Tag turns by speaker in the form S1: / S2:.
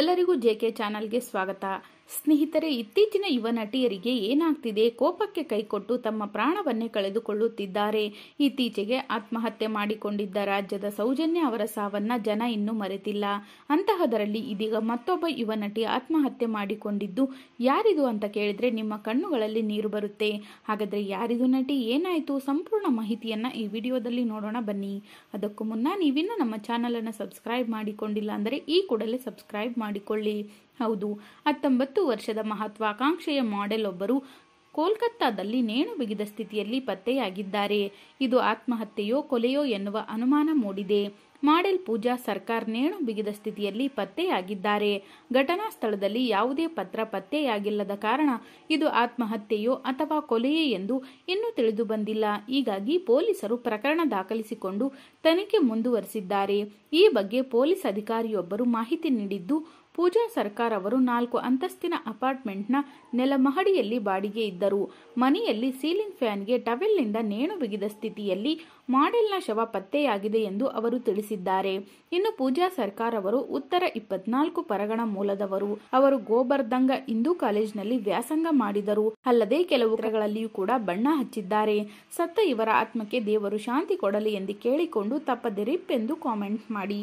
S1: ಎಲ್ಲರಿಗೂ JK channel ಗೆ ಸ್ವಾಗತ ಸ್ನೇಹಿತರೆ ಇತ್ತೀಚಿನ ಯುವ ನಟಿಯರಿಗೆ ಏನಾಗ್ತಿದೆ ಕೋಪಕ್ಕೆ ಕೈಕೊಟ್ಟು ತಮ್ಮ ಪ್ರಾಣವನ್ನೇ ಕಳೆದುಕೊಳ್ಳುತ್ತಿದ್ದಾರೆ ಇತ್ತೀಚೆಗೆ ಆತ್ಮಹತ್ಯೆ ಮಾಡಿಕೊಂಡಿದ್ದ ರಾಜ್ಯದ ಸೌಜನ್ಯ ಅವರ ಸಾವನ್ನ ಜನ ಇನ್ನೂ ಮರೆತಿಲ್ಲ ಅಂತಹದರಲ್ಲಿ ಇದೀಗ ಮತ್ತೊಬ್ಬ ಯುವ ನಟಿ ಆತ್ಮಹತ್ಯೆ ಮಾಡಿಕೊಂಡಿದ್ದು ಯಾರಿದು ಅಂತ ಕೇಳಿದ್ರೆ ನಿಮ್ಮ ಕಣ್ಣುಗಳಲ್ಲಿ ನೀರು ಬರುತ್ತೆ ಹಾಗಾದ್ರೆ ಯಾರಿದು ನಟಿ ಏನಾಯಿತು ಸಂಪೂರ್ಣ ಮಾಹಿತಿಯನ್ನ ಈ ವಿಡಿಯೋದಲ್ಲಿ ನೋಡೋಣ ಬನ್ನಿ ಅದಕ್ಕೂ ಮುನ್ನ ನೀವಿನ್ನೂ ನಮ್ಮ ಅನ್ನು ಸಬ್ಸ್ಕ್ರೈಬ್ ಮಾಡಿಕೊಂಡಿಲ್ಲ ಅಂದರೆ ಈ ಕೂಡಲೇ ಸಬ್ಸ್ಕ್ರೈಬ್ ಮಾಡಿಕೊಳ್ಳಿ ಹೌದು ಹತ್ತೊಂಬತ್ತು ಅರವತ್ತು ವರ್ಷದ ಮಹತ್ವಾಕಾಂಕ್ಷೆಯ ಮಾಡೆಲ್ ಒಬ್ಬರು ಕೋಲ್ಕತ್ತಾದಲ್ಲಿ ನೇಣು ಬಿಗಿದ ಸ್ಥಿತಿಯಲ್ಲಿ ಪತ್ತೆಯಾಗಿದ್ದಾರೆ ಇದು ಆತ್ಮಹತ್ಯೆಯೋ ಕೊಲೆಯೋ ಎನ್ನುವ ಅನುಮಾನ ಮೂಡಿದೆ ಮಾಡೆಲ್ ಪೂಜಾ ಸರ್ಕಾರ್ ನೇಣು ಬಿಗಿದ ಸ್ಥಿತಿಯಲ್ಲಿ ಪತ್ತೆಯಾಗಿದ್ದಾರೆ ಘಟನಾ ಸ್ಥಳದಲ್ಲಿ ಯಾವುದೇ ಪತ್ರ ಪತ್ತೆಯಾಗಿಲ್ಲದ ಕಾರಣ ಇದು ಆತ್ಮಹತ್ಯೆಯೋ ಅಥವಾ ಕೊಲೆಯೇ ಎಂದು ಇನ್ನೂ ತಿಳಿದು ಬಂದಿಲ್ಲ ಹೀಗಾಗಿ ಪೊಲೀಸರು ಪ್ರಕರಣ ದಾಖಲಿಸಿಕೊಂಡು ತನಿಖೆ ಮುಂದುವರೆಸಿದ್ದಾರೆ ಈ ಬಗ್ಗೆ ಪೊಲೀಸ್ ಅಧಿಕಾರಿಯೊಬ್ಬರು ಮಾಹಿತಿ ನೀಡಿದ್ದು ಪೂಜಾ ಸರ್ಕಾರ್ ಅವರು ನಾಲ್ಕು ಅಂತಸ್ತಿನ ಅಪಾರ್ಟ್ಮೆಂಟ್ನ ನೆಲಮಹಡಿಯಲ್ಲಿ ಬಾಡಿಗೆ ಇದ್ದರು ಮನೆಯಲ್ಲಿ ಸೀಲಿಂಗ್ ಫ್ಯಾನ್ಗೆ ಟವೆಲ್ನಿಂದ ನೇಣು ಬಿಗಿದ ಸ್ಥಿತಿಯಲ್ಲಿ ಮಾಡೆಲ್ನ ಶವ ಪತ್ತೆಯಾಗಿದೆ ಎಂದು ಅವರು ತಿಳಿಸಿದ್ದಾರೆ ಇನ್ನು ಪೂಜಾ ಸರ್ಕಾರ್ ಅವರು ಉತ್ತರ ಇಪ್ಪತ್ನಾಲ್ಕು ಪರಗಣ ಮೂಲದವರು ಅವರು ಗೋಬರ್ದಂಗ ಹಿಂದೂ ಕಾಲೇಜ್ನಲ್ಲಿ ವ್ಯಾಸಂಗ ಮಾಡಿದರು ಅಲ್ಲದೆ ಕೆಲವು ಗ್ರಹಗಳಲ್ಲಿಯೂ ಕೂಡ ಬಣ್ಣ ಹಚ್ಚಿದ್ದಾರೆ ಸತ್ತ ಇವರ ಆತ್ಮಕ್ಕೆ ದೇವರು ಶಾಂತಿ ಕೊಡಲಿ ಎಂದು ಕೇಳಿಕೊಂಡು ತಪ್ಪದೆ ರಿಪ್ ಎಂದು ಕಾಮೆಂಟ್ ಮಾಡಿ